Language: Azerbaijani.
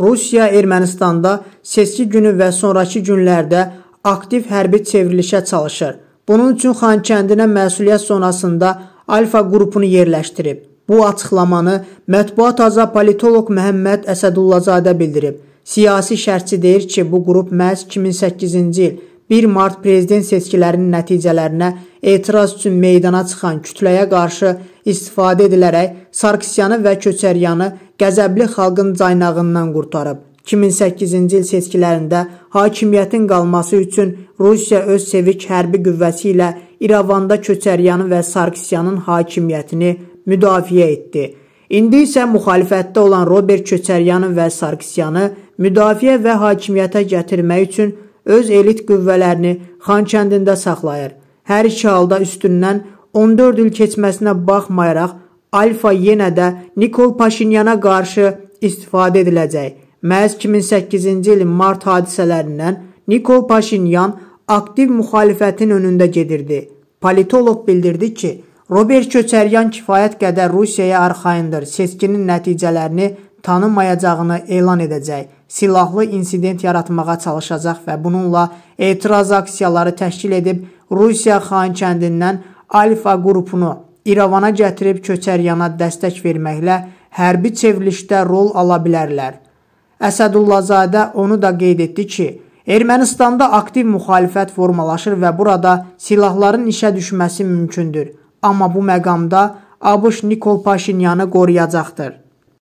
Rusiya Ermənistanda seçki günü və sonrakı günlərdə aktiv hərbi çevrilişə çalışır. Bunun üçün Xankəndinə məsuliyyət zonasında Alfa qrupunu yerləşdirib. Bu açıqlamanı mətbuat aza politoloq Məhəmməd Əsədullazadə bildirib. Siyasi şərhçi deyir ki, bu qrup məhz 2008-ci il 1 mart prezident seçkilərinin nəticələrinə etiraz üçün meydana çıxan kütləyə qarşı istifadə edilərək Sarkisyanı və Köçəryanı qəzəbli xalqın caynağından qurtarıb. 2008-ci il seçkilərində hakimiyyətin qalması üçün Rusiya öz sevik hərbi qüvvəsi ilə İrəvanda Köçəryanı və Sarkisyanın hakimiyyətini müdafiə etdi. İndi isə müxalifətdə olan Robert Köçəryanı və Sarkisyanı müdafiə və hakimiyyətə gətirmək üçün öz elit qüvvələrini Xankəndində saxlayır. Hər iki halda üstündən 14 il keçməsinə baxmayaraq Alfa yenə də Nikol Paşinyana qarşı istifadə ediləcək. Məhz 2008-ci ilin mart hadisələrindən Nikol Paşinyan aktiv müxalifətin önündə gedirdi. Politolog bildirdi ki, Robert Köçəryan kifayət qədər Rusiyaya arxayındır, seçkinin nəticələrini tanımayacağını elan edəcək, silahlı insident yaratmağa çalışacaq və bununla etiraz aksiyaları təşkil edib Rusiya xain kəndindən Alfa qrupunu İrəvana gətirib köçəryana dəstək verməklə hərbi çevrilişdə rol ala bilərlər. Əsədullazadə onu da qeyd etdi ki, Ermənistanda aktiv müxalifət formalaşır və burada silahların işə düşməsi mümkündür. Amma bu məqamda ABŞ Nikol Paşinyanı qoruyacaqdır.